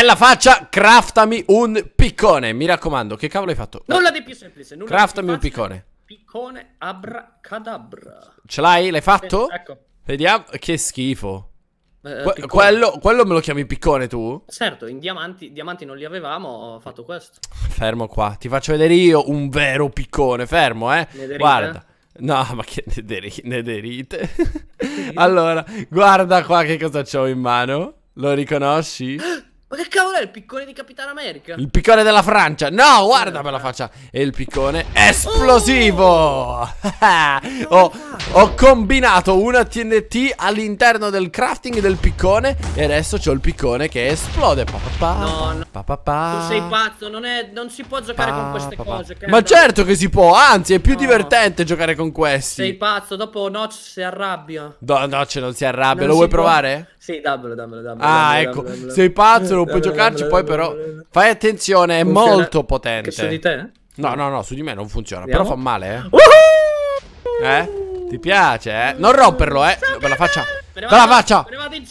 bella faccia, craftami un piccone. Mi raccomando, che cavolo hai fatto? Nulla di più semplice. Nulla craftami più un piccone. Piccone abracadabra. Ce l'hai? L'hai fatto? ecco. Vediamo. Che schifo. Eh, quello, quello, me lo chiami piccone tu? Certo, in diamanti, diamanti non li avevamo, ho fatto questo. Fermo qua, ti faccio vedere io un vero piccone, fermo eh. Nederite. Guarda. No, ma che ne, deri allora, guarda qua che cosa ho in mano. Lo riconosci? Ma che cavolo è il piccone di Capitan America? Il piccone della Francia. No, guarda per eh. la faccia. E il piccone esplosivo. Oh, ho, ho, combinato una TNT all'interno del crafting del piccone. E adesso c'ho il piccone che esplode. Pa, pa, no, no. Pa, tu sei pazzo. Non, è, non si può giocare con queste cose. Credo. Ma certo che si può. Anzi, è più no. divertente giocare con questi. Sei pazzo. Dopo Notch si arrabbia. No, Notch non si arrabbia. Non Lo si vuoi può. provare? Sì, dammelo, dammelo, dammelo. Ah, dammelo, ecco. dammelo. Sei pazzo non puoi giocarci. Poi, però, fai attenzione, è molto potente. su di te? No, no, no, su di me non funziona. Però fa male, eh. eh? Ti piace, eh? Non romperlo, eh. Ve la faccia. Ve la faccia.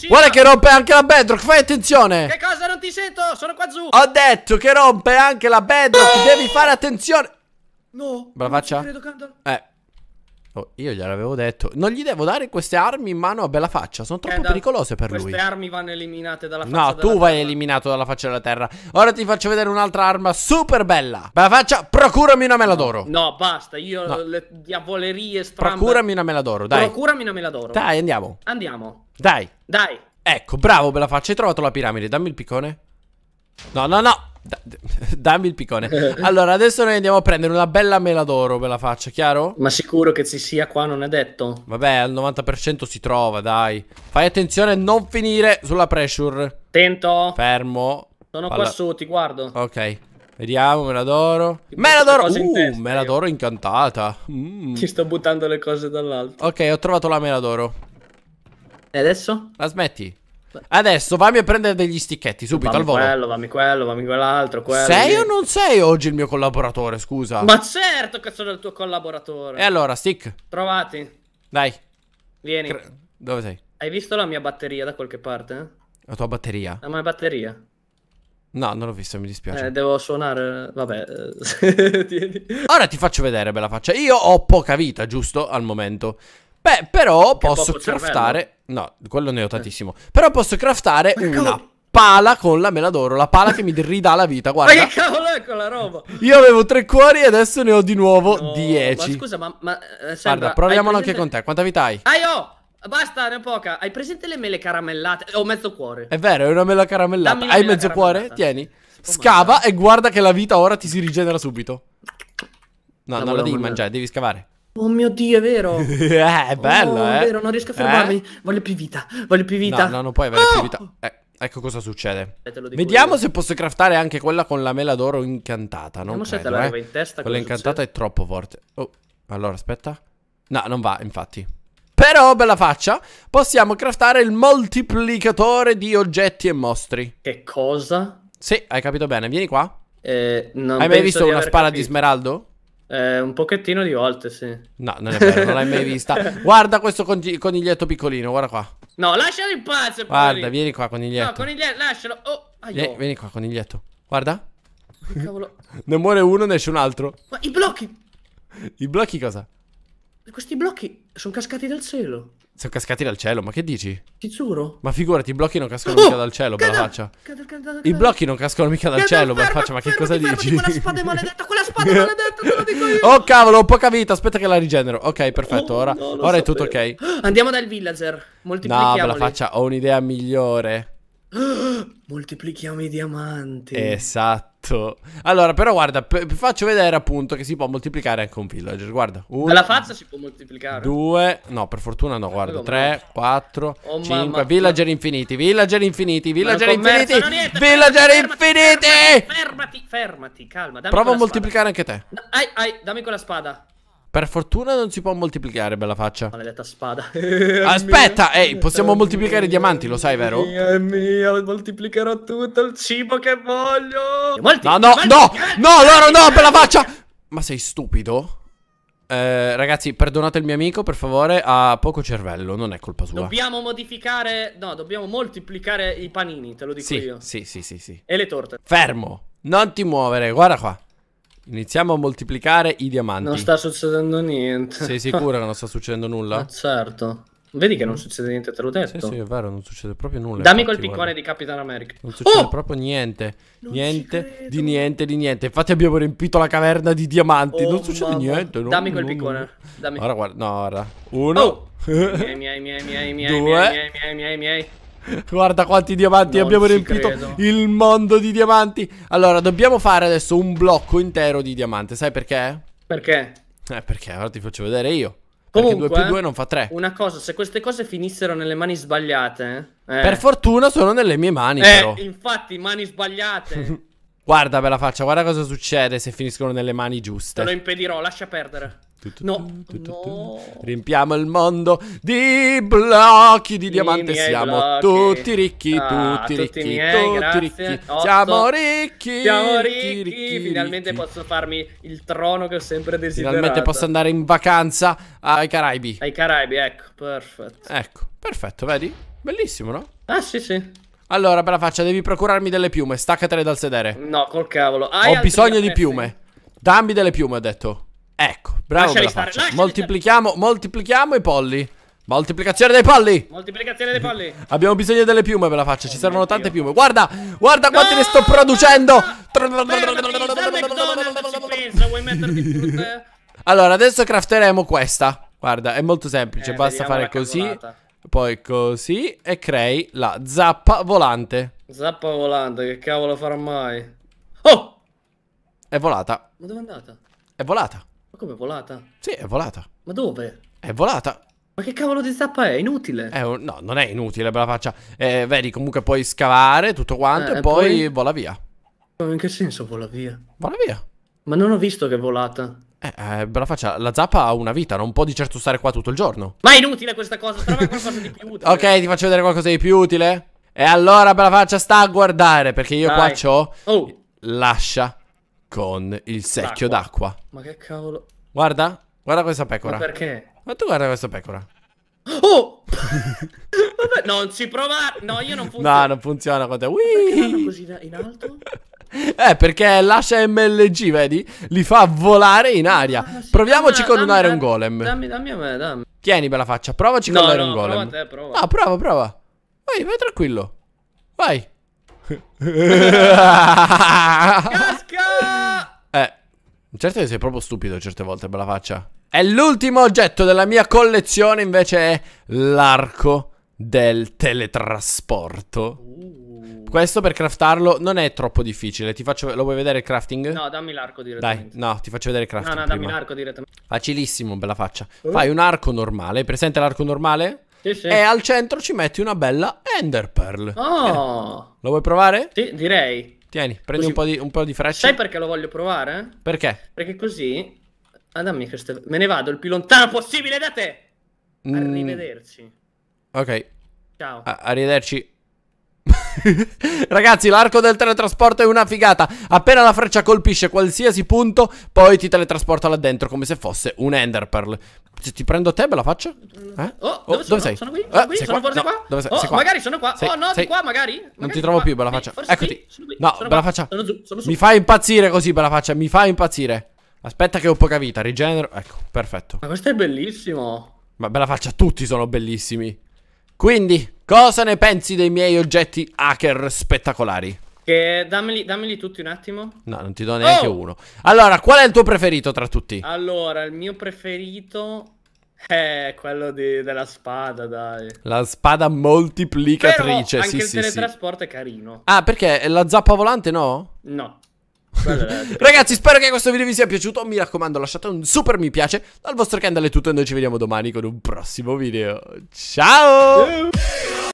Guarda che rompe anche la bedrock. Fai attenzione. Che cosa? Non ti sento. Sono qua giù. Ho detto che rompe anche la bedrock. Devi fare attenzione. No. Ve la faccia. Credo che Eh. Oh, io gliel'avevo detto. Non gli devo dare queste armi in mano a bella faccia. Sono eh, troppo eh, da, pericolose per queste lui. Queste armi vanno eliminate dalla faccia no, della terra. No, tu vai eliminato dalla faccia della terra. Ora ti faccio vedere un'altra arma super bella. Bella faccia, procurami una mela d'oro. No, basta. Io no. le diavolerie strane. Procurami una mela d'oro, dai. Procurami una mela d'oro. Dai, andiamo. Andiamo. Dai. Dai. Ecco, bravo, bella faccia. Hai trovato la piramide. Dammi il piccone. No, no, no. Da Dammi il piccone. Allora, adesso noi andiamo a prendere una bella mela d'oro per la faccia, chiaro? Ma sicuro che ci sia qua, non è detto? Vabbè, al 90% si trova, dai. Fai attenzione a non finire sulla pressure. Tento. Fermo. Sono Palla. qua su, ti guardo. Ok. Vediamo, mela d'oro. Mela d'oro! Uh, mela d'oro incantata. Mm. Ti sto buttando le cose dall'alto. Ok, ho trovato la mela d'oro. E adesso? La smetti? Adesso vammi a prendere degli sticchetti subito vammi al volo. Quello, fammi quello, fammi quell'altro. Quello. Sei o non sei oggi il mio collaboratore? Scusa. Ma certo che sono il tuo collaboratore. E allora, stick. Trovati. Dai. Vieni. Cre Dove sei? Hai visto la mia batteria da qualche parte? La tua batteria? La mia batteria. No, non l'ho vista, mi dispiace. Eh, devo suonare. Vabbè. Ora ti faccio vedere, bella faccia. Io ho poca vita, giusto? Al momento. Beh, però che posso craftare... Cervello. No, quello ne ho eh. tantissimo. Eh. Però posso craftare Ma una cavolo. pala con la mela d'oro. La pala che mi ridà la vita, guarda. Ma che cavolo è quella roba? Io avevo tre cuori e adesso ne ho di nuovo 10. No, ma scusa, ma... ma eh, sembra, guarda, proviamolo presente... anche con te. Quanta vita hai? Ah, oh, io! Basta, ne ho poca. Hai presente le mele caramellate? Ho mezzo cuore. È vero, è una mela caramellata. Dammi hai mela mezzo cuore? Tieni. Scava mangiare. e guarda che la vita ora ti si rigenera subito. No, la non la devi mangiare, devi scavare. Oh mio dio, è vero! Eh, è bello, oh, eh! È vero, non riesco a fermarmi. Eh? Voglio più vita, voglio più vita. No, no, non puoi avere oh! più ah! vita. Eh, ecco cosa succede. Eh, Vediamo io. se posso craftare anche quella con la mela d'oro incantata. Non Vediamo credo, se te l'aveva eh. in testa. Quella incantata succede? è troppo forte. Oh, allora aspetta. No, non va, infatti. Però, bella faccia, possiamo craftare il moltiplicatore di oggetti e mostri. Che cosa? Sì, hai capito bene. Vieni qua. Eh, non Hai mai visto una spara capito. di smeraldo? Eh, un pochettino di volte, sì. No, non è vero, non l'hai mai vista. Guarda questo con- coniglietto piccolino, guarda qua. No, lascialo in pace. Guarda, poverino. vieni qua, coniglietto. No, coniglietto, lascialo. Oh, vieni, vieni qua, coniglietto. Guarda. Cavolo. ne muore uno, ne esce un altro. Ma i blocchi. I blocchi cosa? Questi blocchi sono cascati dal cielo. Sono cascati dal cielo, ma che dici? Ti giuro. Ma figurati, i blocchi non cascano oh, mica dal cielo, cadà, bella faccia. Cadà, cadà, I blocchi non cascano mica dal cielo, ferma, bella faccia, ma che cosa ferma, dici? Quella spada è maledetta, quella spada è maledetta. Oh, cavolo, ho poca vita. Aspetta che la rigenero. Ok, perfetto. ora, no, ora è tutto ok. Andiamo dal villager. Moltiplichiamo. No, me la faccia. Ho un'idea migliore. Moltiplichiamo i diamanti. Esatto. Esatto. Allora, però guarda, p- faccio vedere appunto che si può moltiplicare anche un villager. Guarda. Uno, Dalla faccia si può moltiplicare. Due, no, per fortuna no, guarda. Tre, quattro, oh, cinque. Villager infiniti, villager infiniti, villager infiniti. Niente, villager fermati, infiniti. Fermati, fermati, fermati calma. Prova a moltiplicare spada. anche te. ai, ai, dammi con la spada. Per fortuna non si può moltiplicare, bella faccia. Maledetta spada. Aspetta, ehi, possiamo moltiplicare i diamanti, lo sai, vero? Mia, mia, moltiplicherò tutto il cibo che voglio. Molti no, no, no, eh. no, loro no, bella faccia. Ma sei stupido? Eh, ragazzi, perdonate il mio amico, per favore, ha poco cervello, non è colpa sua. Dobbiamo modificare, no, dobbiamo moltiplicare i panini, te lo dico sì, io. Sì, sì, sì, sì. E le torte. Fermo, non ti muovere, guarda qua. Iniziamo a moltiplicare i diamanti. Non sta succedendo niente. Sei sicura che non sta succedendo nulla? Ma certo. Vedi che non succede niente, te l'ho detto. Sì, sì, è vero, non succede proprio nulla. Dammi infatti, quel piccone guarda. di Capitan America. Non succede oh! proprio niente. Non niente, di niente, di niente. Infatti abbiamo riempito la caverna di diamanti. Oh, non succede mamma. niente. No, Dammi quel no, piccone. Dammi. Ora guarda, no, ora. Uno. Oh! miei, miei, miei, miei, miei, Due. miei, miei, miei, miei, miei. Guarda quanti diamanti non abbiamo riempito credo. il mondo di diamanti. Allora, dobbiamo fare adesso un blocco intero di diamanti. Sai perché? Perché? Eh, perché ora ti faccio vedere io. Comunque, perché 2 più 2 non fa 3. Una cosa, se queste cose finissero nelle mani sbagliate. Eh. Per fortuna sono nelle mie mani. Eh, però. infatti, mani sbagliate. guarda, bella faccia, guarda cosa succede se finiscono nelle mani giuste. Te lo impedirò, lascia perdere. No, no. Riempiamo il mondo di blocchi di diamante. Siamo blocchi. tutti ricchi, ah, tutti, tutti ricchi, miei, tutti ricchi. Siamo ricchi. Siamo ricchi. ricchi Finalmente ricchi. posso farmi il trono che ho sempre desiderato. Finalmente posso andare in vacanza ai Caraibi. Ai Caraibi, ecco, perfetto. Ecco, perfetto, vedi? Bellissimo, no? Ah, sì, sì. Allora, bella faccia, devi procurarmi delle piume. Staccatele dal sedere. No, col cavolo. Hai ho bisogno di piume. Dammi delle piume, ho detto. Ecco, bravo. Stare, moltiplichiamo, moltiplichiamo i polli. Moltiplicazione dei polli! Moltiplicazione dei polli! Abbiamo bisogno delle piume per la faccia, ci oh servono tante Dio. piume. Guarda, guarda no! quante ne sto producendo! Allora, adesso crafteremo questa. Guarda, è molto semplice, eh, basta fare così, poi così e crei la zappa volante. Zappa volante, che cavolo farà mai? Oh! È volata. Ma dove è andata? È volata come è volata? Sì, è volata. Ma dove? È volata. Ma che cavolo di zappa è? Inutile. È un... No, non è inutile, bella faccia. Eh, vedi, comunque puoi scavare tutto quanto eh, e poi, poi vola via. Ma in che senso vola via? Vola via. Ma non ho visto che è volata. Eh, eh, bella faccia, la zappa ha una vita, non può di certo stare qua tutto il giorno. Ma è inutile questa cosa, trova qualcosa di più utile. ok, ti faccio vedere qualcosa di più utile. E allora, bella faccia, sta a guardare, perché io Dai. qua c'ho... Oh. Lascia con il secchio d'acqua. Ma che cavolo? Guarda, guarda questa pecora. Ma perché? Ma tu guarda questa pecora. Oh! Vabbè, non ci provare. No, io non funziona. No, non funziona con te. Whee! così in alto? Eh, perché lascia MLG, vedi? Li fa volare in aria. Ah, Proviamoci con un Iron Golem. Dammi, dammi a me, dammi. Tieni, bella faccia. Provaci no, con un no, Golem. Prova te, prova. No, prova, prova. Vai, vai tranquillo. Vai. Casca! Eh, certo che sei proprio stupido certe volte, bella faccia. E l'ultimo oggetto della mia collezione invece è l'arco del teletrasporto. Uh. Questo per craftarlo non è troppo difficile. Ti faccio... Lo vuoi vedere il crafting? No, dammi l'arco direttamente. Dai, no, ti faccio vedere il crafting. No, no, prima. dammi l'arco direttamente. Facilissimo, bella faccia. Uh. Fai un arco normale. Presente l'arco normale? Sì, E al centro ci metti una bella Ender Pearl. Oh. Eh, lo vuoi provare? Sì, direi. Tieni, prendi un po, di, un po, di, frecce. Sai perché lo voglio provare? Perché? Perché così... Ah, dammi queste... Me ne vado il più lontano possibile da te! Mm. Arrivederci. Ok. Ciao. A- arrivederci. Ragazzi, l'arco del teletrasporto è una figata. Appena la freccia colpisce qualsiasi punto, poi ti teletrasporta là dentro come se fosse un enderpearl. Se ti prendo te, me la faccio? Mm. Eh? Oh, dove, oh, sono? sei? Sono qui, eh, sono, eh, qui, sono qua? No. qua? Dove sei? Oh, sei qua? magari sono qua. Sei, oh, no, sei. di qua, magari. non ti trovo qua. più, bella faccia. Forse Eccoti. Sì, no, bella faccia. Sono su, sono su. Mi fa impazzire così, bella faccia. Mi fa impazzire. Aspetta che ho poca vita, rigenero. Ecco, perfetto. Ma questo è bellissimo. Ma bella faccia, tutti sono bellissimi. Quindi, cosa ne pensi dei miei oggetti hacker spettacolari? Che, dammeli, dammeli tutti un attimo. No, non ti do neanche oh! uno. Allora, qual è il tuo preferito tra tutti? Allora, il mio preferito è quello di, della spada, dai. La spada moltiplicatrice, Però anche sì, il sì, teletrasporto sì. è carino. Ah, perché la zappa volante no? No. Ragazzi, spero che questo video vi sia piaciuto. Mi raccomando, lasciate un super mi piace. Dal vostro candle è tutto e noi ci vediamo domani con un prossimo video. Ciao!